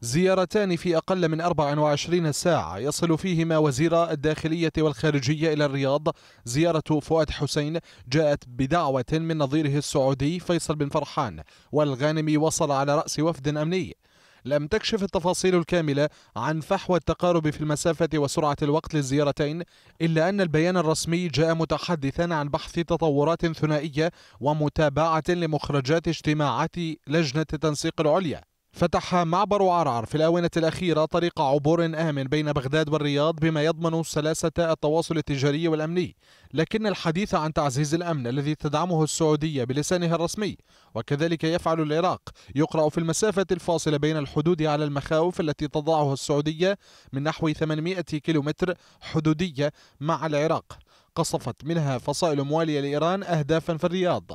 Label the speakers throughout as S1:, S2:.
S1: زيارتان في أقل من 24 ساعة يصل فيهما وزير الداخلية والخارجية إلى الرياض زيارة فؤاد حسين جاءت بدعوة من نظيره السعودي فيصل بن فرحان والغانمي وصل على رأس وفد أمني لم تكشف التفاصيل الكاملة عن فحوى التقارب في المسافة وسرعة الوقت للزيارتين إلا أن البيان الرسمي جاء متحدثا عن بحث تطورات ثنائية ومتابعة لمخرجات اجتماعات لجنة التنسيق العليا فتح معبر عرعر في الآونة الأخيرة طريق عبور آمن بين بغداد والرياض بما يضمن سلاسة التواصل التجاري والأمني لكن الحديث عن تعزيز الأمن الذي تدعمه السعودية بلسانها الرسمي وكذلك يفعل العراق يقرأ في المسافة الفاصلة بين الحدود على المخاوف التي تضعها السعودية من نحو 800 كيلومتر حدودية مع العراق قصفت منها فصائل موالية لإيران أهدافا في الرياض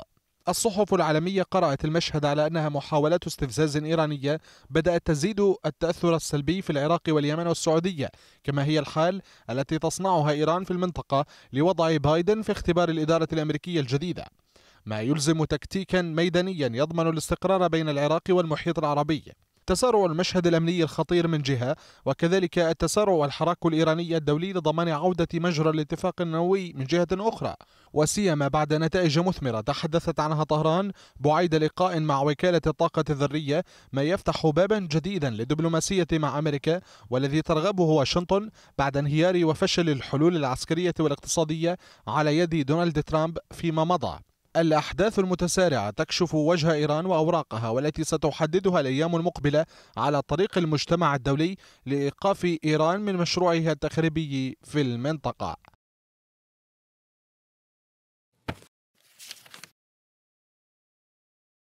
S1: الصحف العالمية قرأت المشهد على أنها محاولات استفزاز إيرانية بدأت تزيد التأثر السلبي في العراق واليمن والسعودية كما هي الحال التي تصنعها إيران في المنطقة لوضع بايدن في اختبار الإدارة الأمريكية الجديدة ما يلزم تكتيكا ميدانيا يضمن الاستقرار بين العراق والمحيط العربي تسارع المشهد الأمني الخطير من جهة وكذلك التسارع والحراك الإيراني الدولي لضمان عودة مجرى الاتفاق النووي من جهة أخرى وسيما بعد نتائج مثمرة تحدثت عنها طهران بعيد لقاء مع وكالة الطاقة الذرية ما يفتح بابا جديدا للدبلوماسية مع أمريكا والذي ترغبه واشنطن بعد انهيار وفشل الحلول العسكرية والاقتصادية على يد دونالد ترامب فيما مضى الأحداث المتسارعة تكشف وجه إيران وأوراقها والتي ستحددها الأيام المقبلة على طريق المجتمع الدولي لإيقاف إيران من مشروعها التخريبي في المنطقة